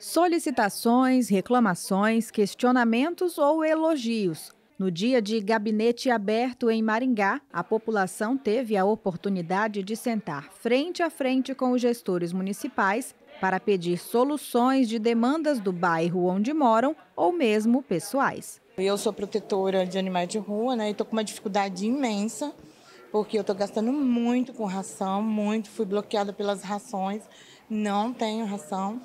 Solicitações, reclamações, questionamentos ou elogios. No dia de gabinete aberto em Maringá, a população teve a oportunidade de sentar frente a frente com os gestores municipais para pedir soluções de demandas do bairro onde moram ou mesmo pessoais. Eu sou protetora de animais de rua né, e estou com uma dificuldade imensa, porque eu estou gastando muito com ração, muito, fui bloqueada pelas rações, não tenho ração.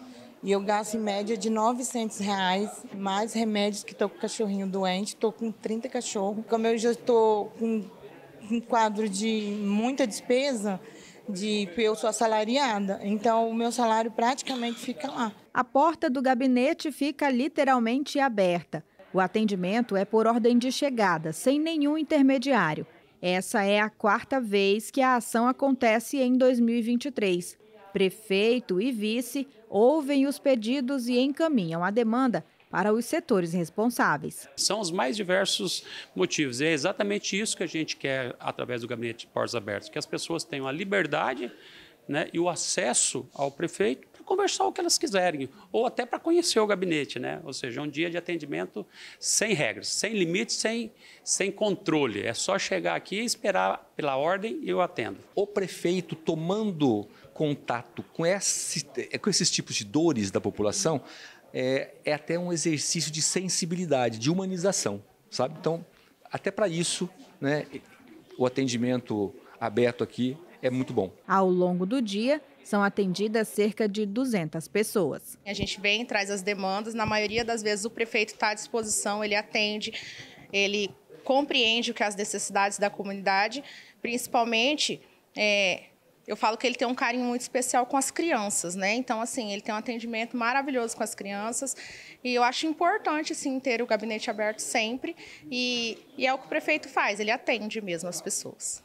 E eu gasto em média de 900 reais, mais remédios que estou com o cachorrinho doente. Estou com 30 cachorros. Como eu já estou com um quadro de muita despesa, de eu sou assalariada, então o meu salário praticamente fica lá. A porta do gabinete fica literalmente aberta. O atendimento é por ordem de chegada, sem nenhum intermediário. Essa é a quarta vez que a ação acontece em 2023. Prefeito e vice ouvem os pedidos e encaminham a demanda para os setores responsáveis. São os mais diversos motivos. E é exatamente isso que a gente quer através do gabinete de portas abertas, que as pessoas tenham a liberdade né, e o acesso ao prefeito conversar o que elas quiserem, ou até para conhecer o gabinete, né? Ou seja, um dia de atendimento sem regras, sem limites, sem, sem controle. É só chegar aqui, esperar pela ordem e eu atendo. O prefeito tomando contato com, esse, com esses tipos de dores da população é, é até um exercício de sensibilidade, de humanização, sabe? Então, até para isso, né? O atendimento aberto aqui é muito bom. Ao longo do dia, são atendidas cerca de 200 pessoas. A gente vem, traz as demandas, na maioria das vezes o prefeito está à disposição, ele atende, ele compreende o que é as necessidades da comunidade, principalmente. É, eu falo que ele tem um carinho muito especial com as crianças, né? Então, assim, ele tem um atendimento maravilhoso com as crianças. E eu acho importante, sim ter o gabinete aberto sempre. E, e é o que o prefeito faz, ele atende mesmo as pessoas.